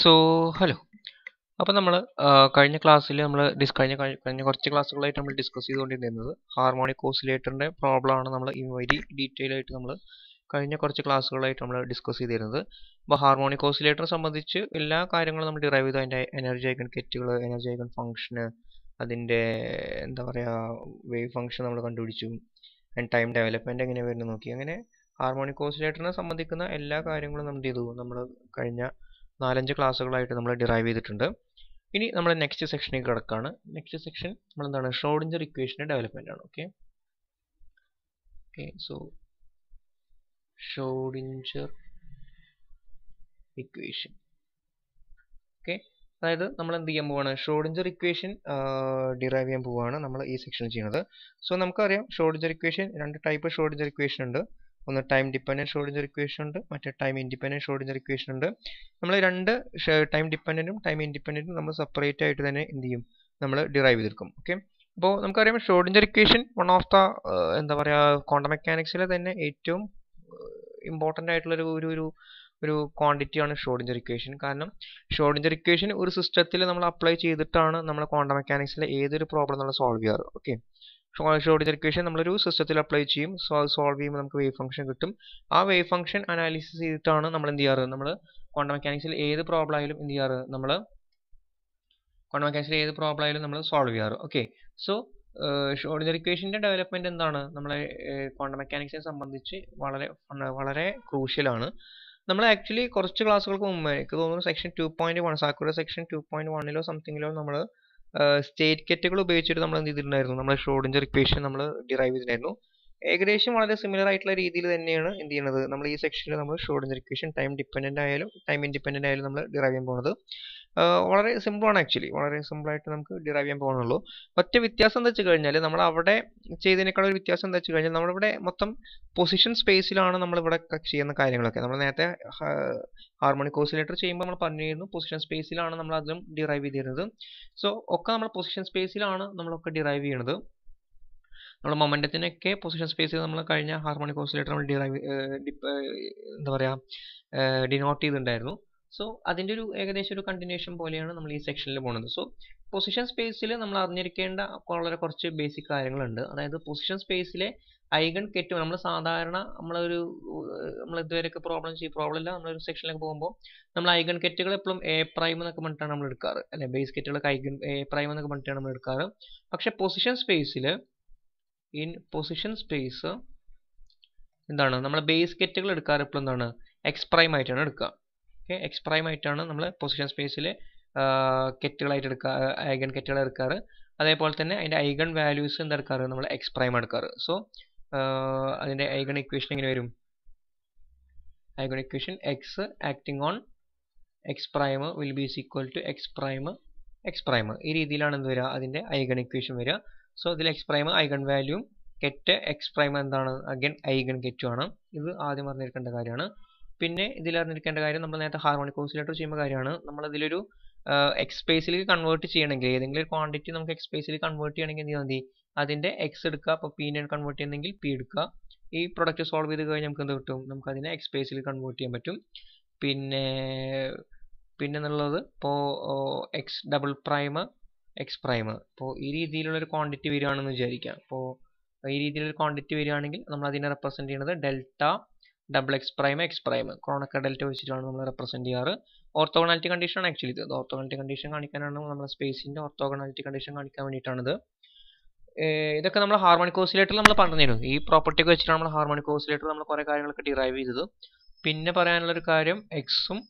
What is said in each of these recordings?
so hello അപ്പോൾ നമ്മൾ കഴിഞ്ഞ ക്ലാസ്സിൽ നമ്മൾ ഡിസ് കഴിഞ്ഞ കഴിഞ്ഞ കുറച്ച് ക്ലാസ്സുകളായിട്ട് നമ്മൾ ഡിസ്കസ് ചെയ്തുകൊണ്ടിരുന്നത് ഹാർമോണിക് ഓസിലേറ്ററിൻ്റെ പ്രോബ്ലമാണ് നമ്മൾ വരി ഡീറ്റെയിൽ ആയിട്ട് നമ്മൾ കഴിഞ്ഞ കുറച്ച് ക്ലാസ്സുകളായിട്ട് നമ്മൾ ഡിസ്കസ് ചെയ്തിരുന്നത് അപ്പോൾ ഹാർമോണിക് ഓസിലേറ്റർ സംബന്ധിച്ച് എല്ലാ കാര്യങ്ങളും നമ്മൾ ഡിറൈവ് ചെയ്തു അതിൻ്റെ എനർജി ഐക്കൺ കെറ്റുകൾ എനർജി ഐക്കൺ ഫംഗ്ഷന് അതിൻ്റെ എന്താ പറയുക വേവ് ഫംഗ്ഷൻ നമ്മൾ കണ്ടുപിടിച്ചു ആൻഡ് ടൈം ഡെവലപ്മെൻറ്റ് എങ്ങനെ വരുന്നു നോക്കി അങ്ങനെ ഹാർമോണിക് ഓസിലേറ്ററിനെ സംബന്ധിക്കുന്ന എല്ലാ കാര്യങ്ങളും നമ്മൾ ചെയ്തു നമ്മൾ കഴിഞ്ഞ നാലഞ്ച് ക്ലാസ്സുകളായിട്ട് നമ്മൾ ഡിറൈവ് ചെയ്തിട്ടുണ്ട് ഇനി നമ്മൾ നെക്സ്റ്റ് സെക്ഷനിലേക്ക് കിടക്കുകയാണ് നെക്സ്റ്റ് സെക്ഷൻ നമ്മൾ എന്താണ് ഷോഡിഞ്ചർ ഇക്വേഷൻ്റെ ഡെവലപ്മെൻ്റ് ആണ് okay okay so Schrodinger equation okay അതായത് നമ്മൾ എന്ത് ചെയ്യാൻ പോവാണ് ഷോഡിഞ്ചർ ഇക്വേഷൻ ഡിറൈവ് ചെയ്യാൻ പോവാണ് നമ്മൾ ഈ സെക്ഷനിൽ ചെയ്യുന്നത് സോ നമുക്കറിയാം ഷോഡിഞ്ചർ ഇക്വേഷൻ രണ്ട് ടൈപ്പ് ഷോഡിഞ്ചർ ഇക്വേഷൻ ഉണ്ട് ഒന്ന് ടൈം ഡിപ്പെൻഡൻറ്റ് ഷോർട്ടിഞ്ചർ ഇക്വേഷൻ ഉണ്ട് മറ്റേ ടൈം ഇൻഡിപെൻഡൻറ്റ് ഷോർട്ടിഞ്ചർ ഇക്വേഷൻ ഉണ്ട് നമ്മൾ രണ്ട് ടൈം ഡിപ്പെൻഡൻറ്റും ടൈം ഇൻഡിപെൻഡൻറ്റും നമ്മൾ സെപ്പറേറ്റ് ആയിട്ട് തന്നെ എന്ത് ചെയ്യും നമ്മൾ ഡിറൈവ് ചെയ്തെടുക്കും ഓക്കെ അപ്പോൾ നമുക്കറിയാം Schrodinger equation one of the എന്താ പറയുക ക്വാണ്ടം മെക്കാനിക്സിലെ തന്നെ ഏറ്റവും ഇമ്പോർട്ടൻ്റ് ആയിട്ടുള്ളൊരു ഒരു ഒരു ഒരു ക്വാണ്ടിറ്റിയാണ് ഷോർഡിഞ്ചർ ഇക്വേഷൻ കാരണം ഷോർഡിഞ്ചർ ഇക്വേഷൻ ഒരു സിസ്റ്റത്തിൽ നമ്മൾ അപ്ലൈ ചെയ്തിട്ടാണ് നമ്മൾ ക്വാണ്ടം മെക്കാനിക്സിലെ ഏതൊരു പ്രോബ്ലം നമ്മൾ സോൾവ് ചെയ്യാറ് ഓക്കെ ഓർഡിനറി ഇക്വേഷൻ നമ്മളൊരു സിസ്റ്റത്തിൽ അപ്ലൈ ചെയ്യും സോ അത് സോൾവ് ചെയ്യുമ്പോൾ നമുക്ക് വേവ് ഫംഗ്ഷൻ കിട്ടും ആ വേവ് ഫംഗ്ഷൻ അനാലിസിസ് ചെയ്തിട്ടാണ് നമ്മൾ എന്ത് ചെയ്യാറ് നമ്മൾ ക്വാണ്ടം മെക്കാനിക്സിൽ ഏത് പ്രോബ്ലം ആയാലും എന്ത് ചെയ്യാറ് നമ്മൾ ക്വാണ്ടം മെക്കാനിക്സിൽ ഏത് പ്രോബ്ലം ആയാലും നമ്മൾ സോൾവ് ചെയ്യാറ് ഓക്കെ സോ ഓർഡിനറി ഇക്വേഷൻ്റെ ഡെവലപ്മെൻറ്റ് എന്താണ് നമ്മളെ ക്വാണ്ടം മെക്കാനിക്സിനെ സംബന്ധിച്ച് വളരെ വളരെ ക്രൂഷ്യലാണ് നമ്മൾ ആക്ച്വലി കുറച്ച് ക്ലാസ്സുകൾക്ക് മുമ്പ് എനിക്ക് തോന്നുന്നു സെക്ഷൻ ടു പോയിന്റ് വൺ സാക്കുറ സെക്ഷൻ ടു പോയിന്റ് വണ്ണിലോ സംതിങ്ങിലോ നമ്മൾ സ്റ്റേറ്റ് കെറ്റുകൾ ഉപയോഗിച്ചിട്ട് നമ്മൾ എന്ത് ചെയ്തിട്ടുണ്ടായിരുന്നു നമ്മൾ ഷോഡിഞ്ചർ ഇക്വേഷൻ നമ്മൾ ഡിറൈവ് ചെയ്തിട്ടുണ്ടായിരുന്നു ഏകദേശം വളരെ സിമിലർ ആയിട്ടുള്ള രീതിയിൽ തന്നെയാണ് എന്ത് ചെയ്യുന്നത് നമ്മൾ ഈ സെക്ഷനിൽ നമ്മൾ ഷോഡിഞ്ചർ ഇക്വേഷൻ ടൈം ഡിപ്പെൻഡൻ്റ് ആയാലും ടൈം ഇൻഡിപെൻഡൻ്റ് ആയാലും നമ്മൾ ഡിറൈവ് ചെയ്യാൻ പോകുന്നത് വളരെ സിമ്പിളാണ് ആക്ച്വലി വളരെ സിമ്പിളായിട്ട് നമുക്ക് ഡിറൈവ് ചെയ്യാൻ പോകണുള്ളൂ ഒറ്റ വ്യത്യാസം എന്താ വെച്ച് കഴിഞ്ഞാൽ നമ്മൾ അവിടെ ചെയ്തതിനേക്കാൾ ഒരു വ്യത്യാസം എന്താ വെച്ച് കഴിഞ്ഞാൽ നമ്മളിവിടെ മൊത്തം പൊസിഷൻ സ്പേസിലാണ് നമ്മളിവിടെ ചെയ്യുന്ന കാര്യങ്ങളൊക്കെ നമ്മൾ നേരത്തെ ഹാർമോണിക് കോസിലേറ്റർ ചെയ്യുമ്പോൾ നമ്മൾ പറഞ്ഞിരുന്നു പൊസിഷൻ സ്പേസിലാണ് നമ്മൾ അതിലും ഡിറൈവ് ചെയ്തിരുന്നത് സോ ഒക്കെ നമ്മൾ പൊസിഷൻ സ്പേസിലാണ് നമ്മളൊക്കെ ഡിറൈവ് ചെയ്യുന്നത് നമ്മൾ മൊമെൻറ്റത്തിനൊക്കെ പൊസിഷൻ സ്പേസിൽ നമ്മൾ കഴിഞ്ഞ ഹാർമോണിക് ഓസിലേറ്റർ നമ്മൾ ഡിറൈവ് എന്താ പറയുക ഡിനോട്ട് ചെയ്തിട്ടുണ്ടായിരുന്നു സോ അതിൻ്റെ ഒരു ഏകദേശം ഒരു കണ്ടിന്യൂഷൻ പോലെയാണ് നമ്മൾ ഈ സെക്ഷനിൽ പോകുന്നത് സോ പൊസിഷൻ സ്പേസിൽ നമ്മൾ അറിഞ്ഞിരിക്കേണ്ട വളരെ കുറച്ച് ബേസിക് കാര്യങ്ങളുണ്ട് അതായത് പൊസിഷൻ സ്പേസിലെ ഐഗൺ കെറ്റ് നമ്മൾ സാധാരണ നമ്മളൊരു നമ്മൾ ഇതുവരെയൊക്കെ പ്രോബ്ലം ചെയ്യും പ്രോബ്ലം ഇല്ല നമ്മളൊരു സെക്ഷനിലേക്ക് പോകുമ്പോൾ നമ്മൾ ഐഗൺ കെറ്റുകൾ എപ്പോഴും എ പ്രൈം എന്നൊക്കെ പറഞ്ഞിട്ടാണ് നമ്മൾ എടുക്കാറ് അല്ലെ ബേസ് കെറ്റുകളൊക്കെ ഐഗൺ എ പ്രൈം എന്നൊക്കെ പറഞ്ഞിട്ടാണ് നമ്മൾ എടുക്കാറ് പക്ഷെ പൊസിഷൻ സ്പേസിൽ ഇൻ പൊസിഷൻ സ്പേസ് എന്താണ് നമ്മൾ ബേസ് കെറ്റുകൾ എടുക്കാറ് എപ്പോഴും എന്താണ് എക്സ് പ്രൈം ആയിട്ടാണ് എടുക്കുക എക്സ് പ്രൈം ആയിട്ടാണ് നമ്മൾ പൊസിഷൻ സ്പേസിൽ കെറ്റുകളായിട്ട് എടുക്കുക ഐഗൺ കെറ്റുകൾ എടുക്കാറ് അതേപോലെ തന്നെ അതിൻ്റെ ഐഗൺ വാല്യൂസ് എന്തെടുക്കാറ് നമ്മൾ എക്സ് പ്രൈം എടുക്കാറ് സോ അതിൻ്റെ ഐഗൺ ഇക്വേഷൻ എങ്ങനെ വരും eigen equation x acting on x prime will be is equal to x prime x prime ഈ രീതിയിലാണ് എന്ത് വരിക അതിൻ്റെ ഐഗൺ ഇക്വേഷൻ വരിക സോ ഇതിൽ x prime eigen value ket x prime എന്താണ് അഗൈൻ ഐഗൺ കെറ്റുമാണ് ഇത് ആദ്യം അറിഞ്ഞിരിക്കേണ്ട കാര്യമാണ് പിന്നെ ഇതിൽ അറിഞ്ഞിരിക്കേണ്ട കാര്യം നമ്മൾ നേരത്തെ ഹാർമോണിക് ഓസിലേറ്റർ ചെയ്യുന്ന കാര്യമാണ് നമ്മളതിലൊരു എക്സ് സ്പേസിലേക്ക് കൺവേർട്ട് ചെയ്യണമെങ്കിൽ ഏതെങ്കിലും ഒരു ക്വാണ്ടിറ്റി നമുക്ക് എക്സ് സ്പേസിലേക്ക് കൺവേർട്ട് ചെയ്യണമെങ്കിൽ എന്ത് മതി അതിൻ്റെ എക്സ് എടുക്കുക അപ്പോൾ പീനെ കൺവേർട്ട് ചെയ്യണമെങ്കിൽ പി എടുക്കുക ഈ പ്രൊഡക്റ്റ് സോൾവ് ചെയ്ത് കഴിഞ്ഞാൽ നമുക്ക് എന്ത് കിട്ടും നമുക്ക് അതിനെ എക്സ് സ്പേസിലേക്ക് കൺവേർട്ട് ചെയ്യാൻ പറ്റും പിന്നെ പിന്നെ എന്നുള്ളത് ഇപ്പോൾ x double prime x prime അപ്പോൾ ഈ രീതിയിലുള്ളൊരു ക്വാണ്ടിറ്റി വരികയാണെന്ന് വിചാരിക്കുക അപ്പോൾ ഈ രീതിയിലൊരു ക്വാണ്ടിറ്റി വരികയാണെങ്കിൽ നമ്മൾ അതിനെ റെപ്രസെൻറ്റ് ചെയ്യുന്നത് delta double x prime x prime Kronecker delta വെച്ചിട്ടാണ് നമ്മൾ റെപ്രസെന്റ് ചെയ്യാറ് ഓർത്തോഗണാലിറ്റി കണ്ടീഷനാണ് ആക്ച്വലി ഇത് ഓർത്തോഗണാലിറ്റി കണ്ടീഷൻ കാണിക്കാനാണ് നമ്മൾ സ്പേസിന്റെ ഓർത്തോഗണാലിറ്റി കണ്ടീഷൻ കാണിക്കാൻ ഇത് ഇതൊക്കെ നമ്മൾ ഹാർമോണിക് ഓസിലേറ്റർ നമ്മൾ പറഞ്ഞിരുന്നു ഈ പ്രോപ്പർട്ടി ഒക്കെ വെച്ചിട്ടാണ് നമ്മൾ ഹാർമോണിക് ഓസിലേറ്റർ നമ്മൾ കുറേ കാര്യങ്ങളൊക്കെ ഡിറൈവ് ചെയ്തത് പിന്നെ പറയാനുള്ളൊരു കാര്യം എക്സും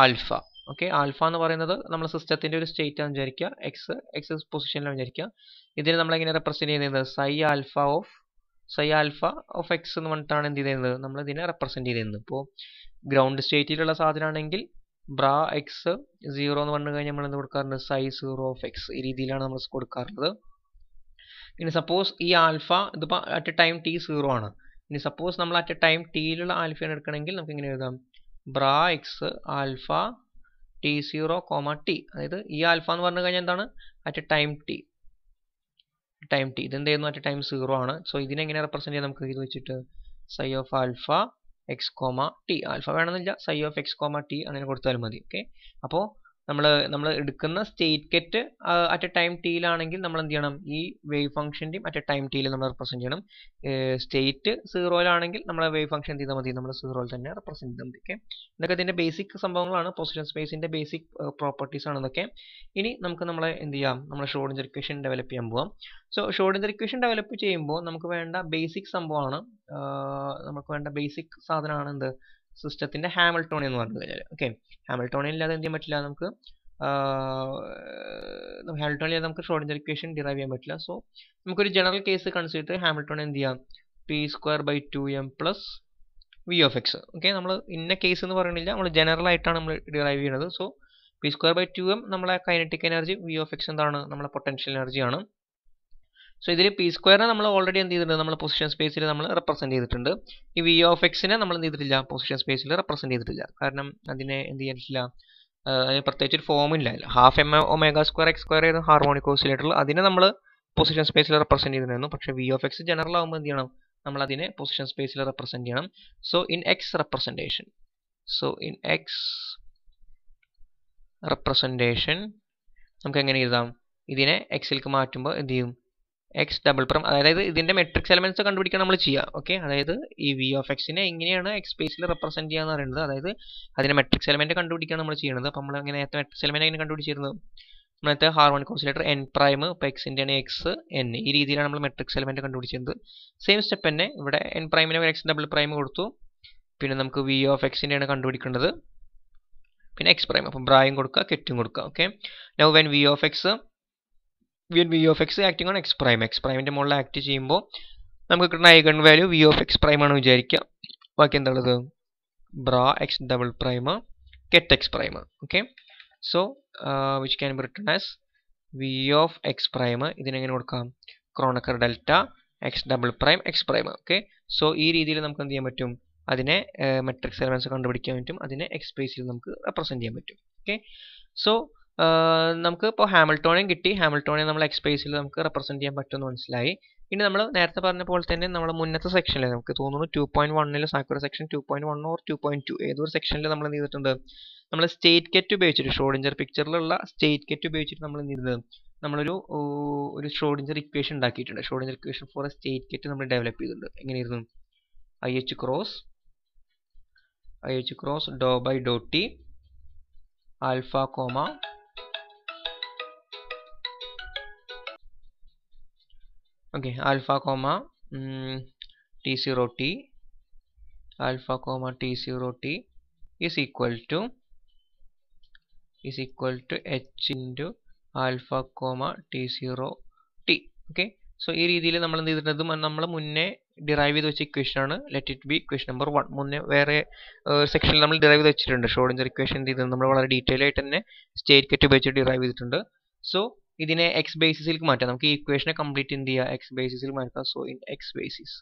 ആൽഫ ഓക്കെ ആൽഫ എന്ന് പറയുന്നത് നമ്മൾ സിസ്റ്റത്തിന്റെ ഒരു സ്റ്റേറ്റ് ആണ് വിചാരിക്കുക എക്സ് എക്സ് പൊസിഷനിലാണ് വിചാരിക്കുക ഇതിനെ എങ്ങനെ റെപ്രസെന്റ് ചെയ്യുന്നത് psi alpha of psi alpha of x എന്ന് പറഞ്ഞിട്ടാണ് എന്ത് ചെയ്തിരുന്നത് ഇതിനെ റെപ്രസെന്റ് ചെയ്തിരുന്നത് ഇപ്പോൾ ഗ്രൗണ്ട് സ്റ്റേറ്റിലുള്ള സാധനമാണെങ്കിൽ ബ്രാ എക്സ് സീറോ എന്ന് പറഞ്ഞു കഴിഞ്ഞാൽ നമ്മൾ എന്ത് കൊടുക്കാറുണ്ട് സൈ സീറോ ഓഫ് എക്സ് ഈ രീതിയിലാണ് നമ്മൾ കൊടുക്കാറുള്ളത് ഇനി സപ്പോസ് ഈ ആൽഫ ഇതിപ്പോൾ at a time t zero ആണ് ഇനി സപ്പോസ് നമ്മൾ അറ്റ് എ ടൈം ടിയിലുള്ള ആൽഫയാണ് എടുക്കണമെങ്കിൽ നമുക്ക് ഇങ്ങനെ എഴുതാം bra x alpha t zero comma t അതായത് ഈ ആൽഫ എന്ന് പറഞ്ഞു കഴിഞ്ഞാൽ എന്താണ് at a time t time t ഇതെന്തായിരുന്നു അറ്റ് ടൈം സീറോ ആണ് സോ ഇതിനെങ്ങനെ റെപ്രസെന്റ് ചെയ്യാം നമുക്ക് ഇത് വെച്ചിട്ട് psi of alpha x comma t alpha വേണമെന്നില്ല psi of x comma t അങ്ങനെ കൊടുത്താലും മതി ഓക്കെ അപ്പോൾ നമ്മൾ നമ്മൾ എടുക്കുന്ന state ket at a time ടീലാണെങ്കിൽ നമ്മൾ എന്ത് ചെയ്യണം ഈ വേവ് ഫംഗ്ഷൻ്റെയും അറ്റ് എ ടൈം ടിയിൽ നമ്മൾ റെപ്രസെൻറ്റ് ചെയ്യണം സ്റ്റേറ്റ് സീറോയിലാണെങ്കിൽ നമ്മൾ വേവ് ഫംഗ്ഷൻ എന്ത് ചെയ്താൽ മതി നമ്മൾ സീറോയിൽ തന്നെ റെപ്രസെൻറ്റ് ചെയ്താൽ മതി ഓക്കെ ഇതൊക്കെ ഇതിൻ്റെ ബേസിക് സംഭവങ്ങളാണ് പൊസിഷൻ സ്പേസിൻ്റെ ബേസിക് പ്രോപ്പർട്ടീസ് ആണ് ഇതൊക്കെ ഇനി നമുക്ക് നമ്മളെ എന്ത് ചെയ്യാം നമ്മൾ ഷോർഡിഞ്ചർ ഇക്വേഷൻ ഡെവലപ്പ് ചെയ്യാൻ പോവാം സോ ഷോർഡിഞ്ചർ ഇക്വേഷൻ ഡെവലപ്പ് ചെയ്യുമ്പോൾ നമുക്ക് വേണ്ട ബേസിക് സംഭവമാണ് നമുക്ക് വേണ്ട ബേസിക് സാധനമാണ് എന്ത് സിസ്റ്റത്തിന്റെ ഹാമിൾട്ടോണിയൻ എന്ന് പറഞ്ഞു കഴിഞ്ഞാൽ ഓക്കെ ഹാമിൾട്ടോണിയൻ ഇല്ലാതെ എന്ത് ചെയ്യാൻ പറ്റില്ല നമുക്ക് ഹാമിൽട്ടോണിയൻ ഇല്ലാതെ നമുക്ക് ഷോർട്ട് ഇക്വേഷൻ ഡിറൈവ് ചെയ്യാൻ പറ്റില്ല സോ നമുക്കൊരു ജനറൽ കേസ് കൺസിഡർ ചെയ്തിട്ട് എന്ത് ചെയ്യാം p square by two m plus v of x okay നമ്മൾ ഇന്ന കേസ് എന്ന് പറയുന്നില്ല നമ്മൾ ജനറൽ ആയിട്ടാണ് നമ്മൾ ഡിറൈവ് ചെയ്യുന്നത് so p square by two m നമ്മളെ kinetic energy v of x എന്താണ് നമ്മളെ പൊട്ടൻഷ്യൽ എനർജിയാണ് സോ ഇതിൽ പി സ്ക്വയറിനെ നമ്മൾ ഓൾറെഡി എന്ത് ചെയ്തിട്ടുണ്ട് നമ്മൾ പൊസിഷൻ സ്പേസിൽ നമ്മൾ റെപ്രസെൻറ്റ് ചെയ്തിട്ടുണ്ട് ഈ വി ഓഫ് എക്സിനെ നമ്മൾ എന്ത് ചെയ്തിട്ടില്ല പൊസിഷൻ സ്പേസിൽ റെപ്രസെൻറ്റ് ചെയ്തിട്ടില്ല കാരണം അതിനെ എന്ത് ചെയ്യാനിട്ടില്ല അതിന് പ്രത്യേകിച്ച് ഒരു ഫോം ഇല്ല half m omega square x square ആയിരുന്നു ഹാർമോണിക് ഓസിലേറ്ററിൽ അതിനെ നമ്മൾ പൊസിഷൻ സ്പേസിൽ റെപ്രസെൻറ്റ് ചെയ്തിട്ടുണ്ടായിരുന്നു പക്ഷേ വി ഓഫ് എക്സ് ജനറൽ ആകുമ്പോൾ എന്ത് ചെയ്യണം നമ്മൾ അതിനെ പൊസിഷൻ സ്പേസിൽ റെപ്രസെൻറ്റ് ചെയ്യണം so in x representation so in x representation നമുക്ക് എങ്ങനെ എഴുതാം ഇതിനെ എക്സിലേക്ക് മാറ്റുമ്പോൾ എന്ത് ചെയ്യും എക്സ് ഡബിൾ പ്രൈം അതായത് ഇതിൻ്റെ മെട്രിക്സ് എലമെൻറ്റ്സ് കണ്ടുപിടിക്കാൻ നമ്മൾ ചെയ്യുക ഓക്കെ അതായത് ഈ വി ഓഫ് എക്സിനെ എങ്ങനെയാണ് എക്സ് സ്പേസിൽ റെപ്രസെൻറ്റ് ചെയ്യുക എന്ന് പറയുന്നത് അതായത് അതിൻ്റെ മെട്രിക്സ് എലമെൻറ്റ് കണ്ടുപിടിക്കുകയാണ് നമ്മൾ ചെയ്യുന്നത് അപ്പോൾ നമ്മൾ എങ്ങനെ നേരത്തെ മെട്രിക്സ് എലമെൻറ്റ് എങ്ങനെ കണ്ടുപിടിച്ചിരുന്നത് നമ്മളത്തെ ഹാർമോൺ കോൺസിലേറ്റർ എൻ പ്രൈം ഇപ്പോൾ എക്സിൻ്റെ ആണ് എക്സ് എൻ ഈ രീതിയിലാണ് നമ്മൾ മെട്രിക്സ് എലമെൻറ്റ് കണ്ടുപിടിച്ചിരുന്നത് സെയിം സ്റ്റെപ്പ് തന്നെ ഇവിടെ എൻ പ്രൈമിന് എക്സ് ഡബിൾ പ്രൈം കൊടുത്തു പിന്നെ നമുക്ക് വി ഓഫ് ആണ് കണ്ടുപിടിക്കേണ്ടത് പിന്നെ എക്സ് പ്രൈം അപ്പം പ്രായം കൊടുക്കുക കെറ്റും കൊടുക്കുക okay now when v of x when v of x acting on x prime x പ്രൈമിൻ്റെ മുകളിൽ ആക്ട് ചെയ്യുമ്പോൾ നമുക്ക് കിട്ടുന്ന eigen value v of x prime ആണ് വിചാരിക്കുക ബാക്കി എന്താണത് bra x double prime ket x prime okay so which can be written as v of x prime ഇതിനെങ്ങനെ കൊടുക്കാം Kronecker delta x double prime x prime okay so ഈ രീതിയിൽ നമുക്ക് എന്ത് ചെയ്യാൻ പറ്റും അതിനെ മെട്രിക്സ് uh, എലമെൻസ് കണ്ടുപിടിക്കാൻ പറ്റും അതിനെ എക്സ് സ്പേസിൽ നമുക്ക് റെപ്രസെൻറ്റ് ചെയ്യാൻ പറ്റും ഓക്കെ സോ നമുക്ക് ഇപ്പോൾ ഹാമിൾട്ടോണിയും കിട്ടി ഹാമിൾട്ടോണിയും നമ്മൾ എക്സ് നമുക്ക് റെപ്രസെൻറ്റ് ചെയ്യാൻ പറ്റുമെന്ന് മനസ്സിലായി ഇനി നമ്മൾ നേരത്തെ പറഞ്ഞ പോലെ തന്നെ നമ്മൾ മുന്നത്തെ സെക്ഷനിൽ നമുക്ക് തോന്നുന്നു ടു പോയിൻറ്റ് വണ്ണിൽ സാക്കുറ section two point one or two point two ഏതൊരു സെക്ഷനിൽ നമ്മൾ എന്ത് ചെയ്തിട്ടുണ്ട് നമ്മൾ സ്റ്റേറ്റ് കെറ്റ് ഉപയോഗിച്ചിട്ട് ഷോഡിഞ്ചർ പിക്ചറിലുള്ള സ്റ്റേറ്റ് കെറ്റ് ഉപയോഗിച്ചിട്ട് നമ്മൾ എന്ത് ചെയ്തത് നമ്മളൊരു ഒരു ഷോഡിഞ്ചർ ഇക്വേഷൻ ഉണ്ടാക്കിയിട്ടുണ്ട് Schrodinger equation for a state ket നമ്മൾ ഡെവലപ്പ് ചെയ്തിട്ടുണ്ട് എങ്ങനെയായിരുന്നു i h cross i h cross do by do t alpha comma okay alpha comma mm, t0 t alpha comma t0 t is equal to is equal to h into alpha comma t0 t okay so ഈ രീതിയിൽ നമ്മൾ എന്ത് ചെയ്തിട്ടുണ്ട് നമ്മൾ മുന്നേ derive ചെയ്ത് വെച്ച ഇക്വേഷനാണ് let it be equation number one മുന്നേ വേറെ സെക്ഷനിൽ നമ്മൾ ഡിറൈവ് ചെയ്ത് വെച്ചിട്ടുണ്ട് ഷോർഡിഞ്ചർ ഇക്വേഷൻ എന്ത് ചെയ്തിട്ടുണ്ട് നമ്മൾ വളരെ ഡീറ്റെയിൽ ആയിട്ട് തന്നെ സ്റ്റേറ്റ് കെറ്റ് ഉപയോഗിച്ച് ഡിറൈവ് ചെയ്തിട്ടുണ്ട് സോ ഇതിനെ എക്സ് ബേസിസിലേക്ക് മാറ്റാം നമുക്ക് ഈ ഇക്വേഷനെ കംപ്ലീറ്റ് എന്ത് ചെയ്യാം എക്സ് ബേസിസിൽ മാറ്റാം so in x basis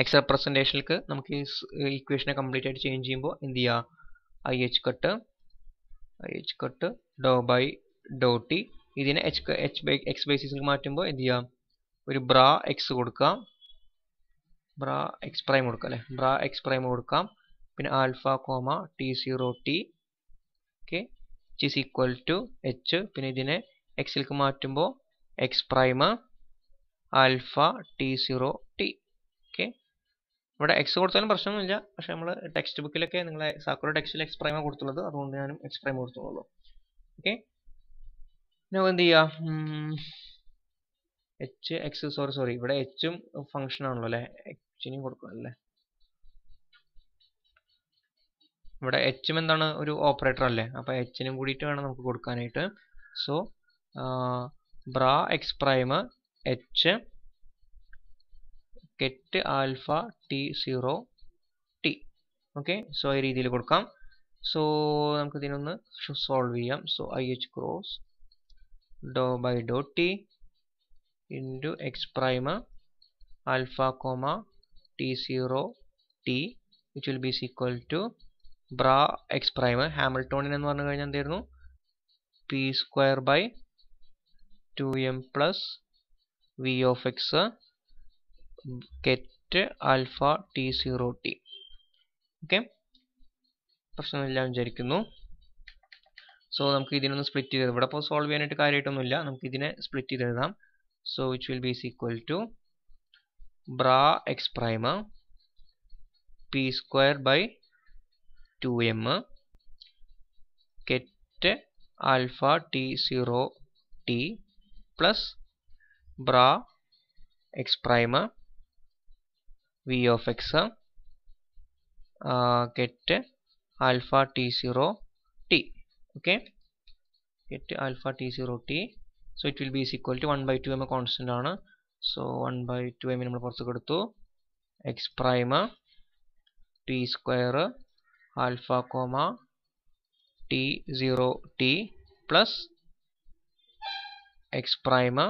x റെപ്രസെൻറ്റേഷനിലേക്ക് നമുക്ക് ഈ ഇക്വേഷനെ കംപ്ലീറ്റ് ആയിട്ട് ചേഞ്ച് ചെയ്യുമ്പോൾ എന്ത് ചെയ്യാം i h cut i h cut do by do t ഇതിനെ എച്ച് എച്ച് എക്സ് ബേസിസിൽ മാറ്റുമ്പോൾ എന്ത് ചെയ്യാം ഒരു ബ്രാ എക്സ് കൊടുക്കാം ബ്രാ എക്സ് പ്രൈം കൊടുക്കാം അല്ലേ ബ്രാ എക്സ് പ്രൈം കൊടുക്കാം പിന്നെ alpha comma t zero t okay h is equal to h പിന്നെ ഇതിനെ എക്സിലേക്ക് മാറ്റുമ്പോൾ x prime alpha t zero t okay ഇവിടെ എക്സ് കൊടുത്താലും പ്രശ്നമൊന്നുമില്ല പക്ഷെ നമ്മൾ ടെക്സ്റ്റ് ബുക്കിലൊക്കെ നിങ്ങളെ സാക്കുറ ടെക്സ്റ്റിൽ എക്സ് പ്രൈമ കൊടുത്തുള്ളത് അതുകൊണ്ട് ഞാനും എക്സ് പ്രൈമ കൊടുത്തുള്ളൂ ഓക്കെ നമുക്ക് എന്ത് ചെയ്യുക എച്ച് എക്സ് സോറി സോറി ഇവിടെ എച്ചും ഫംഗ്ഷൻ ആണല്ലോ അല്ലേ എച്ചിനും കൊടുക്കണം അല്ലേ ഇവിടെ എച്ചും എന്താണ് ഒരു ഓപ്പറേറ്റർ അല്ലേ അപ്പോൾ എച്ചിനും കൂടിയിട്ട് വേണം നമുക്ക് കൊടുക്കാനായിട്ട് so bra x prime h ket alpha t zero t okay so ഈ രീതിയിൽ കൊടുക്കാം സോ നമുക്ക് ഇതിനൊന്ന് സോൾവ് ചെയ്യാം so i h cross do by do t into x prime alpha comma t zero t which will be is equal to bra x prime Hamiltonian എന്ന് പറഞ്ഞു കഴിഞ്ഞാൽ എന്തായിരുന്നു p square by two m plus v of x ket alpha t zero t okay പ്രശ്നമില്ല വിചാരിക്കുന്നു so നമുക്ക് ഇതിനൊന്ന് split ചെയ്ത് ഇവിടെ ഇപ്പോൾ സോൾവ് ചെയ്യാനായിട്ട് കാര്യമായിട്ടൊന്നുമില്ല നമുക്ക് ഇതിനെ സ്പ്ലിറ്റ് ചെയ്ത് എഴുതാം so which will be is equal to bra x prime p square by 2m get alpha t0 t plus bra x prime v of x uh, get alpha t0 t okay get alpha t0 t so it will be equal to 1 by 2m constant on so 1 by 2m minimum x prime t square alpha comma t0 t plus x prime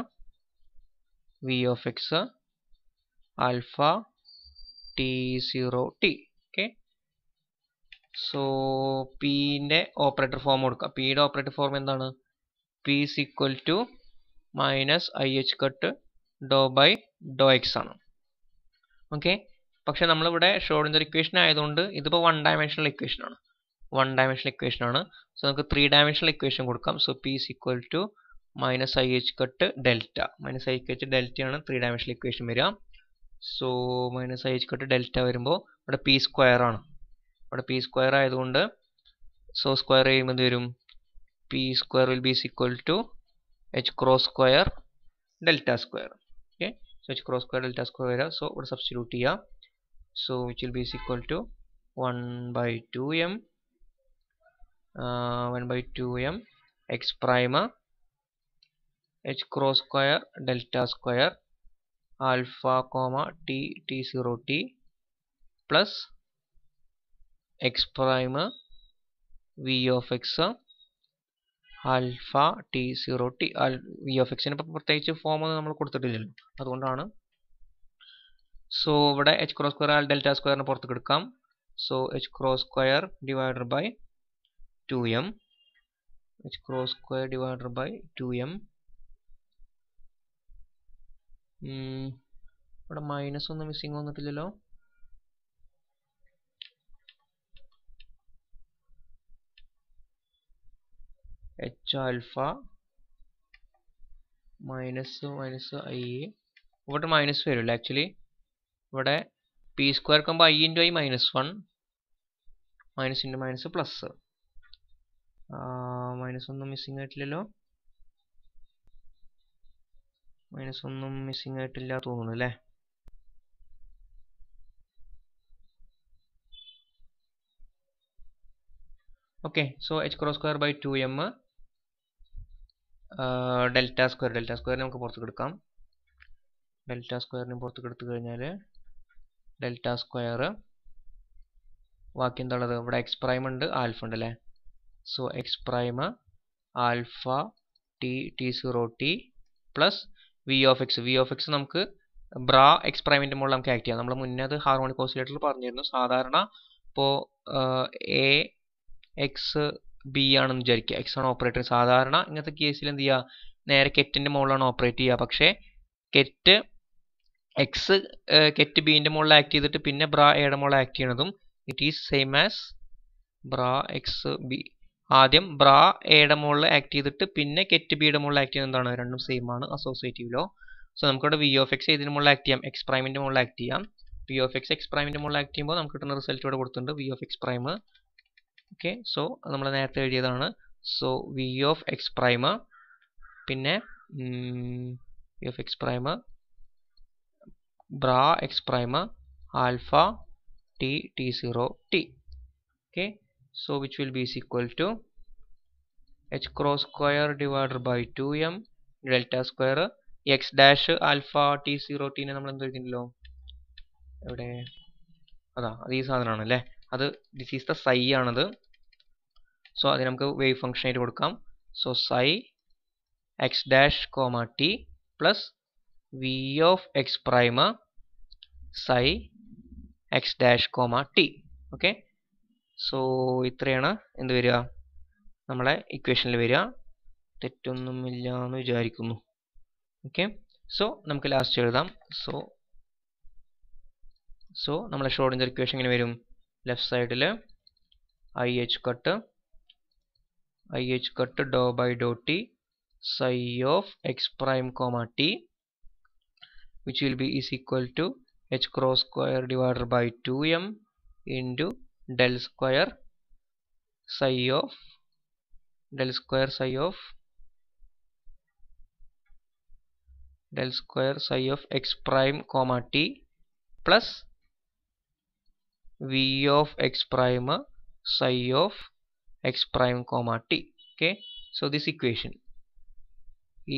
v of x alpha t0 t okay so പിൻ്റെ operator form കൊടുക്കുക പിയുടെ operator form എന്താണ് p is equal to minus i h cut do by do x ആണ് okay പക്ഷേ നമ്മളിവിടെ ഒരു equation ആയതുകൊണ്ട് ഇതിപ്പോൾ വൺ ഡയമെൻഷണൽ ഇക്വേഷനാണ് വൺ ഡയമെൻഷണൽ ഇക്വേഷനാണ് സോ നമുക്ക് ത്രീ ഡയമെൻഷണൽ ഇക്വേഷൻ കൊടുക്കാം so p is equal to minus i h cut delta minus i cut ഡെൽറ്റയാണ് ത്രീ ഡയമെൻഷണൽ ഇക്വേഷൻ വരിക so minus i h cut delta വരുമ്പോൾ ഇവിടെ പി സ്ക്വയർ ആണ് ഇവിടെ പി സ്ക്വയർ ആയതുകൊണ്ട് സോ സ്ക്വയർ ചെയ്യുമ്പോൾ വരും p square will be is equal to h cross square delta square okay so h cross square delta square വരിക so ഇവിടെ substitute ചെയ്യുക so which will be is equal to 1 by 2m uh, 1 by 2m x prime h cross square delta square alpha comma t t 0 t plus x prime v of x alpha alpha t zero t ആൽ of f form പ്രത്യേകിച്ച് form നമ്മൾ കൊടുത്തിട്ടില്ലല്ലോ അതുകൊണ്ടാണ് so ഇവിടെ h cross square ആൽ delta സ്ക്വയറിന് പുറത്തേക്ക് എടുക്കാം so h cross square divider by two m h cross square divider by two m ഇവിടെ മൈനസ് ഒന്നും മിസ്സിങ് വന്നിട്ടില്ലല്ലോ h alpha minus minus i ഇവിടെ മൈനസ് വരുമല്ലോ ആക്ച്വലി ഇവിടെ പി സ്ക്വയർ കമ്പോ i into i minus one minus into minus plus minus ഒന്നും missing ആയിട്ടില്ലല്ലോ minus ഒന്നും മിസ്സിങ് ആയിട്ടില്ല തോന്നുന്നു അല്ലേ okay so h cross square by two m delta square delta square നമുക്ക് പുറത്തേക്ക് എടുക്കാം ഡെൽറ്റ സ്ക്വയറിന് പുറത്തേക്ക് എടുത്തു കഴിഞ്ഞാൽ ഡെൽറ്റ സ്ക്വയർ ബാക്കി എന്താണത് ഇവിടെ എക്സ് പ്രൈം ഉണ്ട് ആൽഫ ഉണ്ട് അല്ലേ so x prime alpha t t zero t plus v of x v of x നമുക്ക് ബ്രാ എക്സ് പ്രൈമിൻ്റെ മുകളിൽ നമുക്ക് ആക്ട് ചെയ്യാം നമ്മൾ മുന്നേ അത് ഹാർമോണിക് കോസിലേറ്ററിൽ പറഞ്ഞിരുന്നു സാധാരണ ഇപ്പോൾ എ എക്സ് ബി ആണെന്ന് വിചാരിക്കുക എക്സ് ആണ് ഓപ്പറേറ്റർ സാധാരണ ഇങ്ങനത്തെ കേസിൽ എന്ത് ചെയ്യുക നേരെ കെറ്റിൻ്റെ മുകളിലാണ് ഓപ്പറേറ്റ് ചെയ്യുക പക്ഷേ കെറ്റ് എക്സ് കെറ്റ് ബീൻ്റെ മുകളിൽ ആക്ട് ചെയ്തിട്ട് പിന്നെ ബ്രാ എയുടെ മുകളിൽ ആക്ട് ചെയ്യണതും it is same as bra x b ആദ്യം ബ്രാ എയുടെ മുകളിൽ ആക്ട് ചെയ്തിട്ട് പിന്നെ കെറ്റ് ബിയുടെ മുകളിൽ ആക്ട് ചെയ്യുന്നത് എന്താണ് രണ്ടും സെയിം ആണ് അസോസിയേറ്റീവ് ലോ സോ നമുക്കിവിടെ വി ഓഫ് എക്സ് ഇതിന് മുകളിൽ ആക്ട് ചെയ്യാം എക്സ് പ്രൈമിൻ്റെ മുകളിൽ ആക്ട് ചെയ്യാം വി ഓഫ് എക്സ് എക്സ് പ്രൈമിൻ്റെ മുകളിൽ ആക്ട് ചെയ്യുമ്പോൾ നമുക്ക് കിട്ടുന്ന റിസൾട്ട് ഇവിടെ കൊടുത്തിട്ടുണ്ട് v of x prime okay so നമ്മൾ നേരത്തെ എഴുതിയതാണ് so v of x prime പിന്നെ v of x prime bra x prime alpha t t zero t okay so which will be is equal to h crow square divided by two m delta square x dash alpha t zero ടീനെ നമ്മൾ എന്ത് വയ്ക്കുന്നല്ലോ എവിടെ അതാ അത് ഈ സാധനമാണ് അല്ലേ അത് ദിസ് ഈസ് ദ സൈ ആണത് സോ അത് നമുക്ക് വേവ് ഫംഗ്ഷൻ ആയിട്ട് കൊടുക്കാം so psi x dash comma t plus v of x prime psi x dash comma t okay so ഇത്രയാണ് എന്ത് വരിക നമ്മളെ ഇക്വേഷനിൽ വരിക തെറ്റൊന്നുമില്ല എന്ന് വിചാരിക്കുന്നു ഓക്കെ സോ നമുക്ക് ലാസ്റ്റ് എഴുതാം സോ സോ നമ്മളെ ഷോർട്ടിൻ്റെ ഇക്വേഷൻ ഇങ്ങനെ വരും ലെഫ്റ്റ് സൈഡിൽ i h cut i h cut do by do t psi of x prime comma t which will be is equal to h cross square divided by 2m into del square psi of del square psi of del square psi of x prime comma t plus v of x prime psi of x prime comma t okay so this equation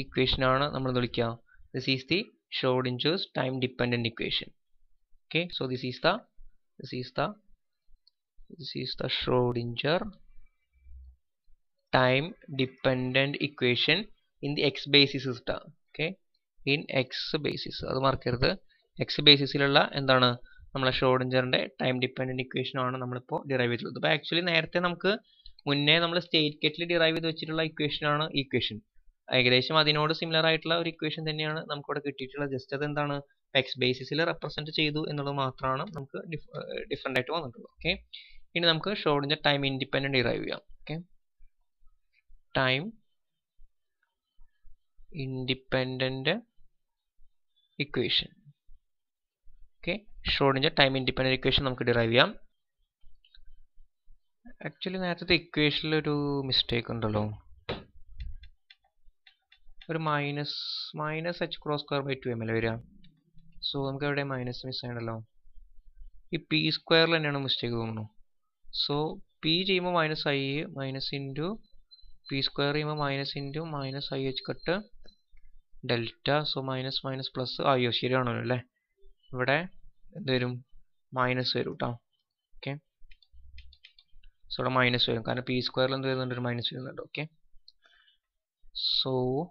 Equation ഇക്വേഷനാണ് നമ്മൾ വിളിക്കുക this Schrodinger's time dependent equation okay so this is the this is the this is the Schrodinger time dependent equation in the x basis system okay in x basis adu mark x basis ilulla endana nammala schrodinger inde time dependent equation aanu nammal ippo derive cheyidathu but actually nerthe namukku munne nammal state ketil derive cheyidathulla equation aanu equation ഏകദേശം അതിനോട് similar ആയിട്ടുള്ള ഒരു equation തന്നെയാണ് നമുക്ക് ഇവിടെ കിട്ടിയിട്ടുള്ളത് just അത് എന്താണ് എക്സ് ബേസിസിൽ റെപ്രസെന്റ് ചെയ്തു എന്നുള്ളത് മാത്രമാണ് നമുക്ക് ഡിഫറെന്റ് ആയിട്ട് വന്നിട്ടുള്ളത് ഓക്കെ ഇനി നമുക്ക് ഷോഡിന്റെ ടൈം ഇൻഡിപെൻഡന്റ് ഡിറൈവ് ചെയ്യാം okay time independent equation okay ഷോഡിന്റെ ടൈം ഇൻഡിപെൻഡന്റ് ഇക്വേഷൻ നമുക്ക് ഡിറൈവ് ചെയ്യാം ആക്ച്വലി നേരത്തെ ഇക്വേഷനിൽ ഒരു മിസ്റ്റേക്ക് ഉണ്ടല്ലോ ഒരു minus minus h cross square by two m അല്ലേ വരിക സോ നമുക്ക് എവിടെ മൈനസ് മിസ് ചെയ്യണമല്ലോ ഈ പി സ്ക്വയറിൽ തന്നെയാണ് മിസ്റ്റേക്ക് തോന്നുന്നു സോ പി ചെയ്യുമ്പോൾ minus i minus into p square ചെയ്യുമ്പോൾ minus into minus i h cut delta so minus minus plus അയ്യോ ശരിയാണോ അല്ലേ ഇവിടെ എന്ത് വരും മൈനസ് വരും കേട്ടോ ഓക്കെ സോ ഇവിടെ മൈനസ് വരും കാരണം പി സ്ക്വയറിൽ എന്ത് വരുന്നുണ്ട് ഒരു മൈനസ് വരുന്നുണ്ട് ഓക്കെ സോ